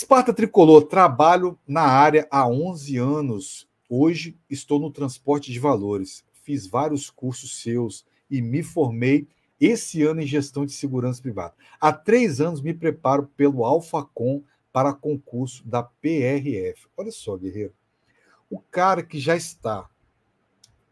Esparta Tricolor, trabalho na área há 11 anos. Hoje estou no transporte de valores. Fiz vários cursos seus e me formei esse ano em gestão de segurança privada. Há três anos me preparo pelo Alfacom para concurso da PRF. Olha só, guerreiro. O cara que já está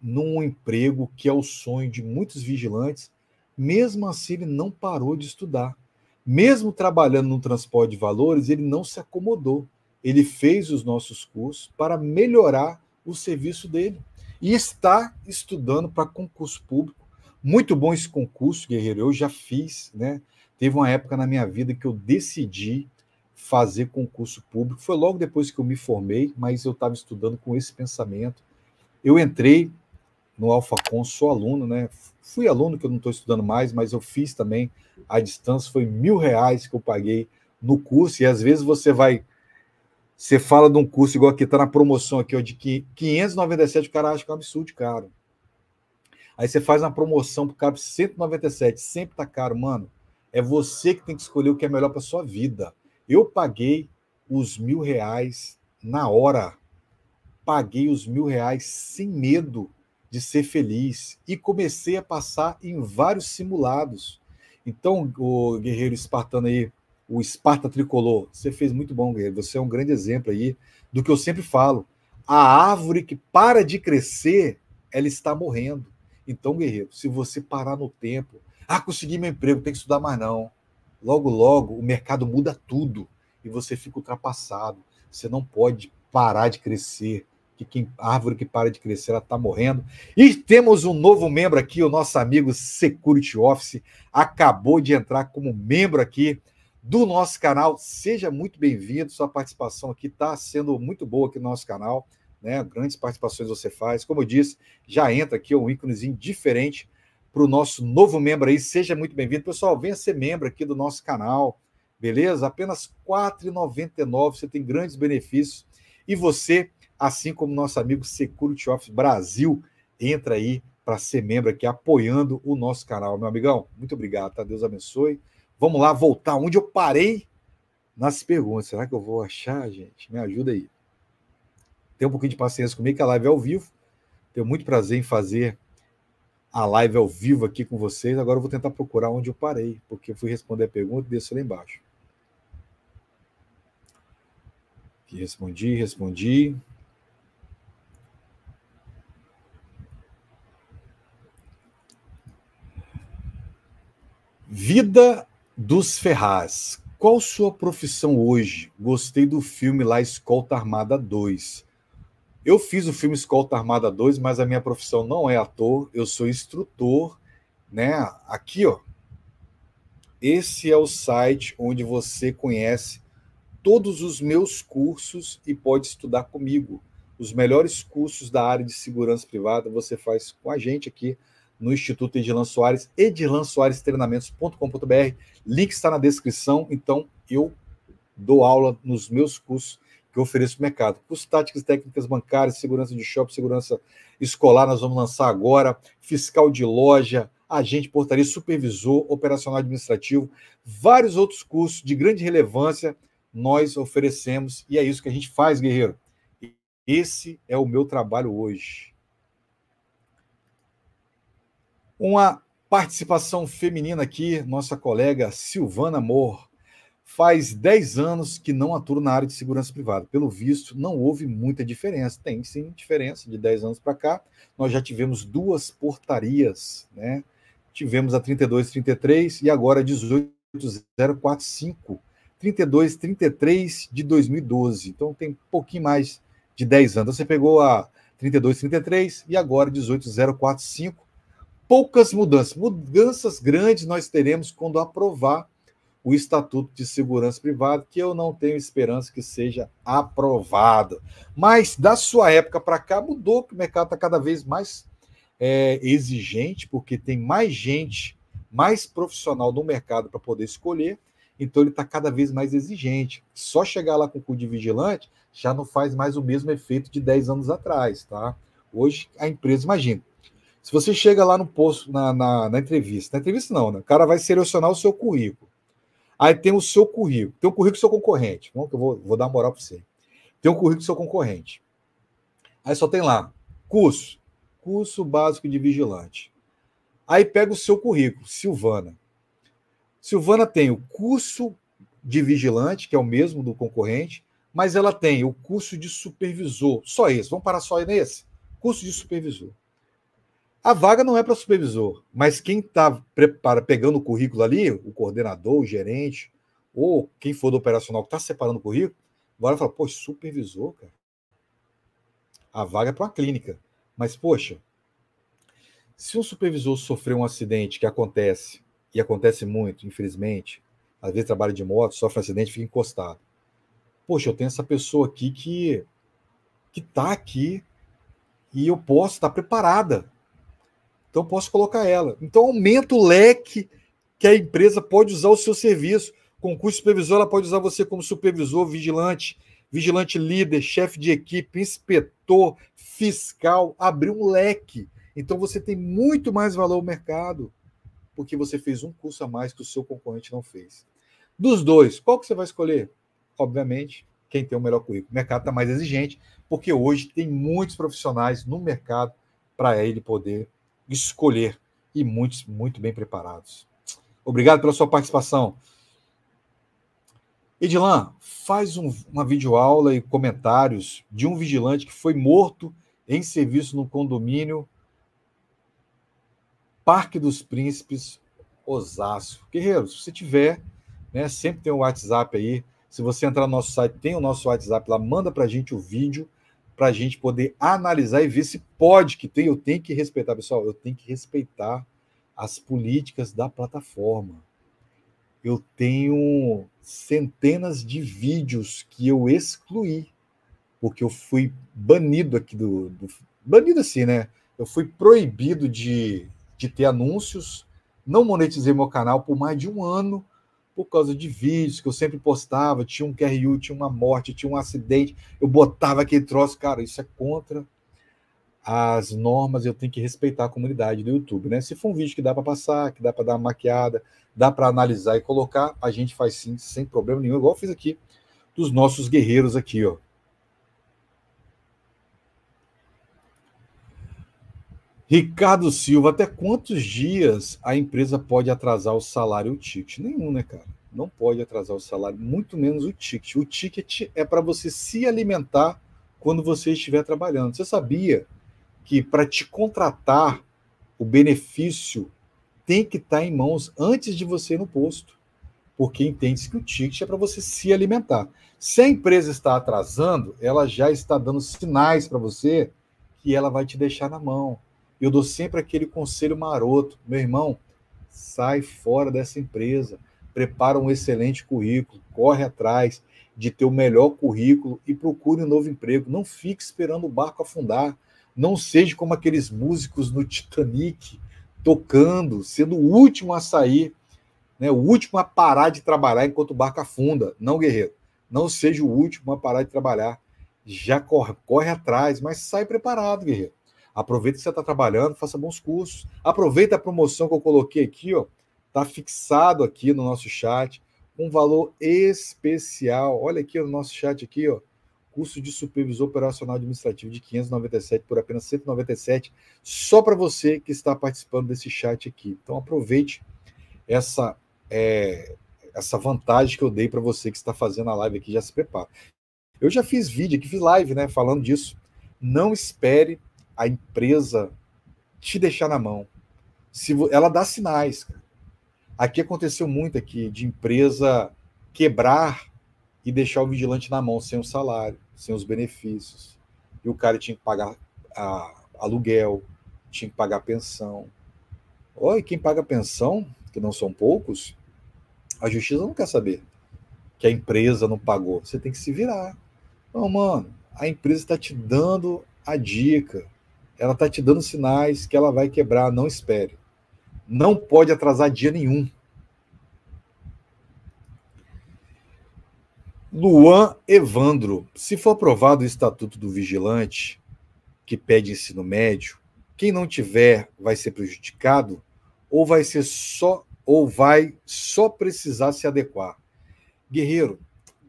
num emprego que é o sonho de muitos vigilantes, mesmo assim ele não parou de estudar mesmo trabalhando no transporte de valores, ele não se acomodou. Ele fez os nossos cursos para melhorar o serviço dele. E está estudando para concurso público. Muito bom esse concurso, Guerreiro. Eu já fiz, né? Teve uma época na minha vida que eu decidi fazer concurso público. Foi logo depois que eu me formei, mas eu estava estudando com esse pensamento. Eu entrei no Alfacon, sou aluno, né? Fui aluno que eu não estou estudando mais, mas eu fiz também a distância, foi mil reais que eu paguei no curso, e às vezes você vai. Você fala de um curso igual aqui, está na promoção aqui, ó, de 597, o cara acha que é um absurdo caro. Aí você faz uma promoção pro cara 197, sempre tá caro, mano. É você que tem que escolher o que é melhor para sua vida. Eu paguei os mil reais na hora. Paguei os mil reais sem medo de ser feliz. E comecei a passar em vários simulados. Então, o guerreiro espartano aí, o Esparta tricolor, você fez muito bom, guerreiro. Você é um grande exemplo aí do que eu sempre falo. A árvore que para de crescer, ela está morrendo. Então, guerreiro, se você parar no tempo, ah, consegui meu emprego, tem que estudar mais não. Logo, logo, o mercado muda tudo e você fica ultrapassado. Você não pode parar de crescer que quem, árvore que para de crescer, ela está morrendo. E temos um novo membro aqui, o nosso amigo Security Office, acabou de entrar como membro aqui do nosso canal. Seja muito bem-vindo, sua participação aqui está sendo muito boa aqui no nosso canal. Né? Grandes participações você faz. Como eu disse, já entra aqui é um íconezinho diferente para o nosso novo membro aí. Seja muito bem-vindo. Pessoal, venha ser membro aqui do nosso canal, beleza? Apenas R$ 4,99, você tem grandes benefícios. E você assim como nosso amigo Security Office Brasil entra aí para ser membro aqui, apoiando o nosso canal. Meu amigão, muito obrigado, tá? Deus abençoe. Vamos lá voltar onde eu parei nas perguntas. Será que eu vou achar, gente? Me ajuda aí. Tem um pouquinho de paciência comigo, que a live é ao vivo. Tenho muito prazer em fazer a live ao vivo aqui com vocês. Agora eu vou tentar procurar onde eu parei, porque eu fui responder a pergunta e desço lá embaixo. respondi, respondi. Vida dos Ferraz. Qual sua profissão hoje? Gostei do filme lá Escolta Armada 2. Eu fiz o filme Escolta Armada 2, mas a minha profissão não é ator, eu sou instrutor, né? Aqui, ó. Esse é o site onde você conhece todos os meus cursos e pode estudar comigo. Os melhores cursos da área de segurança privada você faz com a gente aqui no Instituto Edilan Soares, edilansoaresteinamentos.com.br. Link está na descrição, então eu dou aula nos meus cursos que eu ofereço no mercado. Cursos táticas, técnicas bancárias, segurança de shopping, segurança escolar, nós vamos lançar agora, fiscal de loja, agente, portaria, supervisor, operacional administrativo, vários outros cursos de grande relevância nós oferecemos e é isso que a gente faz, guerreiro. Esse é o meu trabalho hoje. Uma participação feminina aqui, nossa colega Silvana Mor. Faz 10 anos que não atuo na área de segurança privada. Pelo visto, não houve muita diferença. Tem sim diferença de 10 anos para cá. Nós já tivemos duas portarias, né? Tivemos a 3233 e agora a 18045. 3233 de 2012. Então tem um pouquinho mais de 10 anos. Você pegou a 3233 e agora 18045 poucas mudanças. Mudanças grandes nós teremos quando aprovar o Estatuto de Segurança Privada, que eu não tenho esperança que seja aprovado. Mas da sua época para cá mudou, que o mercado está cada vez mais é, exigente, porque tem mais gente, mais profissional no mercado para poder escolher, então ele está cada vez mais exigente. Só chegar lá com o cu de vigilante já não faz mais o mesmo efeito de 10 anos atrás, tá? Hoje a empresa, imagina, se você chega lá no posto, na, na, na entrevista, na entrevista não, né? O cara vai selecionar o seu currículo. Aí tem o seu currículo, tem o currículo do seu concorrente. Bom, que eu vou, vou dar uma moral para você. Tem o currículo do seu concorrente. Aí só tem lá, curso, curso básico de vigilante. Aí pega o seu currículo, Silvana. Silvana tem o curso de vigilante, que é o mesmo do concorrente, mas ela tem o curso de supervisor, só esse. Vamos parar só nesse? Curso de supervisor. A vaga não é para supervisor, mas quem está pegando o currículo ali, o coordenador, o gerente, ou quem for do operacional que está separando o currículo, agora fala, pô, supervisor, cara. A vaga é para uma clínica. Mas, poxa, se um supervisor sofreu um acidente que acontece, e acontece muito, infelizmente, às vezes trabalha de moto, sofre um acidente, fica encostado. Poxa, eu tenho essa pessoa aqui que que está aqui e eu posso estar tá preparada então posso colocar ela. Então aumenta o leque que a empresa pode usar o seu serviço. Concurso supervisor, ela pode usar você como supervisor, vigilante, vigilante líder, chefe de equipe, inspetor, fiscal, abrir um leque. Então você tem muito mais valor no mercado porque você fez um curso a mais que o seu concorrente não fez. Dos dois, qual que você vai escolher? Obviamente, quem tem o melhor currículo. O mercado está mais exigente, porque hoje tem muitos profissionais no mercado para ele poder escolher e muitos muito bem preparados. Obrigado pela sua participação. Edilan, faz um, uma videoaula e comentários de um vigilante que foi morto em serviço no condomínio Parque dos Príncipes, Osasco. Guerreiro, se você tiver, né, sempre tem o um WhatsApp aí. Se você entrar no nosso site, tem o nosso WhatsApp lá, manda para a gente o vídeo para a gente poder analisar e ver se pode, que tem, eu tenho que respeitar, pessoal, eu tenho que respeitar as políticas da plataforma. Eu tenho centenas de vídeos que eu excluí, porque eu fui banido aqui do. do banido assim, né? Eu fui proibido de, de ter anúncios, não monetizei meu canal por mais de um ano, por causa de vídeos que eu sempre postava, tinha um QRU, tinha uma morte, tinha um acidente, eu botava aquele troço, cara, isso é contra as normas, eu tenho que respeitar a comunidade do YouTube, né? Se for um vídeo que dá para passar, que dá para dar uma maquiada, dá para analisar e colocar, a gente faz sim, sem problema nenhum, igual eu fiz aqui dos nossos guerreiros aqui, ó. Ricardo Silva, até quantos dias a empresa pode atrasar o salário e o ticket? Nenhum, né, cara? Não pode atrasar o salário, muito menos o ticket. O ticket é para você se alimentar quando você estiver trabalhando. Você sabia que para te contratar, o benefício tem que estar tá em mãos antes de você ir no posto, porque entende-se que o ticket é para você se alimentar. Se a empresa está atrasando, ela já está dando sinais para você que ela vai te deixar na mão. Eu dou sempre aquele conselho maroto, meu irmão, sai fora dessa empresa, prepara um excelente currículo, corre atrás de ter o melhor currículo e procure um novo emprego. Não fique esperando o barco afundar. Não seja como aqueles músicos no Titanic, tocando, sendo o último a sair, né, o último a parar de trabalhar enquanto o barco afunda. Não, guerreiro. Não seja o último a parar de trabalhar. Já corre, corre atrás, mas sai preparado, guerreiro. Aproveita que você está trabalhando, faça bons cursos. Aproveita a promoção que eu coloquei aqui, ó. Está fixado aqui no nosso chat. Um valor especial. Olha aqui no nosso chat aqui, ó. Curso de supervisor operacional administrativo de 597 por apenas 197, só para você que está participando desse chat aqui. Então aproveite essa é, essa vantagem que eu dei para você que está fazendo a live aqui, já se prepara. Eu já fiz vídeo aqui, fiz live, né, falando disso. Não espere a empresa te deixar na mão. Se ela dá sinais. Cara. Aqui aconteceu muito aqui de empresa quebrar e deixar o vigilante na mão sem o salário, sem os benefícios. E o cara tinha que pagar a, aluguel, tinha que pagar pensão. Oi, quem paga pensão, que não são poucos, a justiça não quer saber que a empresa não pagou. Você tem que se virar. Não, mano, a empresa está te dando a dica. Ela está te dando sinais que ela vai quebrar, não espere. Não pode atrasar dia nenhum. Luan Evandro, se for aprovado o Estatuto do Vigilante, que pede ensino médio, quem não tiver vai ser prejudicado ou vai ser só ou vai só precisar se adequar? Guerreiro,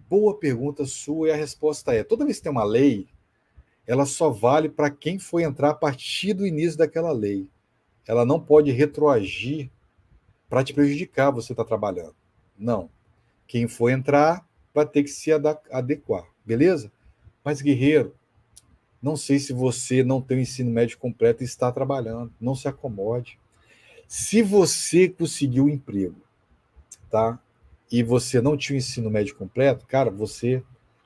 boa pergunta sua e a resposta é: toda vez que tem uma lei, ela só vale para quem foi entrar a partir do início daquela lei. Ela não pode retroagir para te prejudicar você está trabalhando. Não. Quem for entrar vai ter que se adequar, beleza? Mas, guerreiro, não sei se você não tem o ensino médio completo e está trabalhando. Não se acomode. Se você conseguiu um emprego, tá? E você não tinha o ensino médio completo, cara, você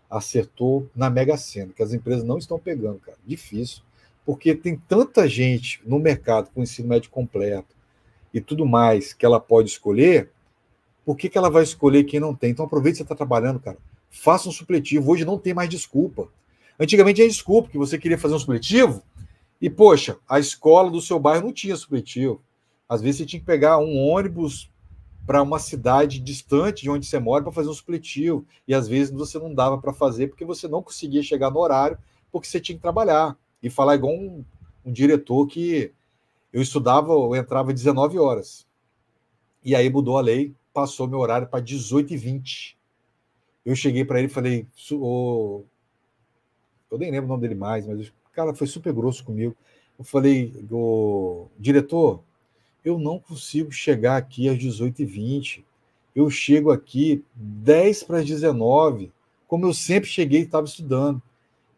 acertou na Mega Sena, que as empresas não estão pegando, cara. Difícil. Porque tem tanta gente no mercado com ensino médio completo e tudo mais que ela pode escolher, por que, que ela vai escolher quem não tem? Então aproveita que você está trabalhando, cara. Faça um supletivo. Hoje não tem mais desculpa. Antigamente é desculpa, que você queria fazer um supletivo e, poxa, a escola do seu bairro não tinha supletivo. Às vezes você tinha que pegar um ônibus para uma cidade distante de onde você mora para fazer um supletivo. E às vezes você não dava para fazer porque você não conseguia chegar no horário, porque você tinha que trabalhar. E falar igual um, um diretor que eu estudava, eu entrava 19 horas. E aí mudou a lei, passou meu horário para 18 e 20. Eu cheguei para ele e falei, oh... eu nem lembro o nome dele mais, mas o cara foi super grosso comigo. Eu falei, o diretor, eu não consigo chegar aqui às 18h20. Eu chego aqui 10 para as 19, como eu sempre cheguei e estava estudando.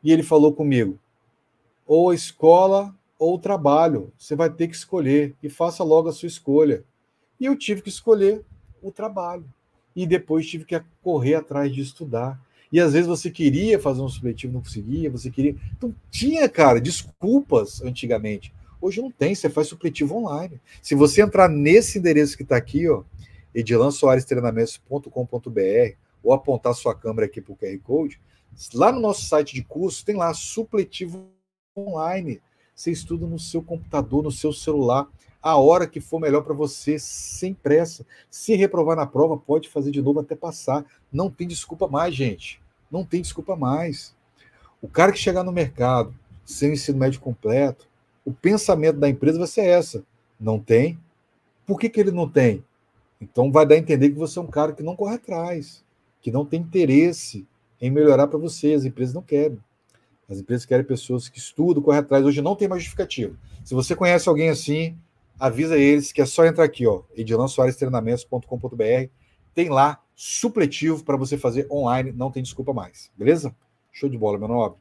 E ele falou comigo: ou a escola ou o trabalho, você vai ter que escolher e faça logo a sua escolha. E eu tive que escolher o trabalho. E depois tive que correr atrás de estudar. E às vezes você queria fazer um supletivo, não conseguia, você queria. Então tinha, cara, desculpas antigamente. Hoje não tem, você faz supletivo online. Se você entrar nesse endereço que está aqui, ó, edilansoarestrenamentos.com.br, ou apontar sua câmera aqui para o QR Code, lá no nosso site de curso tem lá supletivo online. Você estuda no seu computador, no seu celular, a hora que for melhor para você, sem pressa. Se reprovar na prova, pode fazer de novo até passar. Não tem desculpa mais, gente. Não tem desculpa mais. O cara que chegar no mercado sem o ensino médio completo, o pensamento da empresa vai ser essa. Não tem? Por que, que ele não tem? Então vai dar a entender que você é um cara que não corre atrás, que não tem interesse em melhorar para você. As empresas não querem. As empresas querem pessoas que estudam, correm atrás. Hoje não tem mais justificativo. Se você conhece alguém assim, avisa eles que é só entrar aqui, ó, edilansoarestrenamentos.com.br. Tem lá supletivo para você fazer online, não tem desculpa mais. Beleza? Show de bola, meu nobre.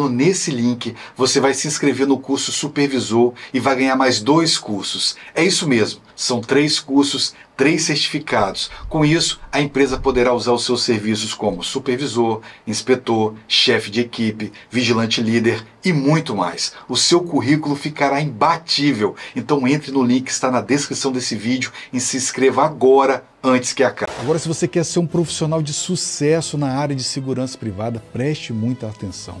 clicando nesse link, você vai se inscrever no curso Supervisor e vai ganhar mais dois cursos. É isso mesmo, são três cursos, três certificados. Com isso, a empresa poderá usar os seus serviços como supervisor, inspetor, chefe de equipe, vigilante líder e muito mais. O seu currículo ficará imbatível. Então entre no link que está na descrição desse vídeo e se inscreva agora antes que acabe. Agora, se você quer ser um profissional de sucesso na área de segurança privada, preste muita atenção.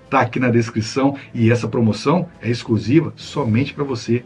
está aqui na descrição e essa promoção é exclusiva somente para você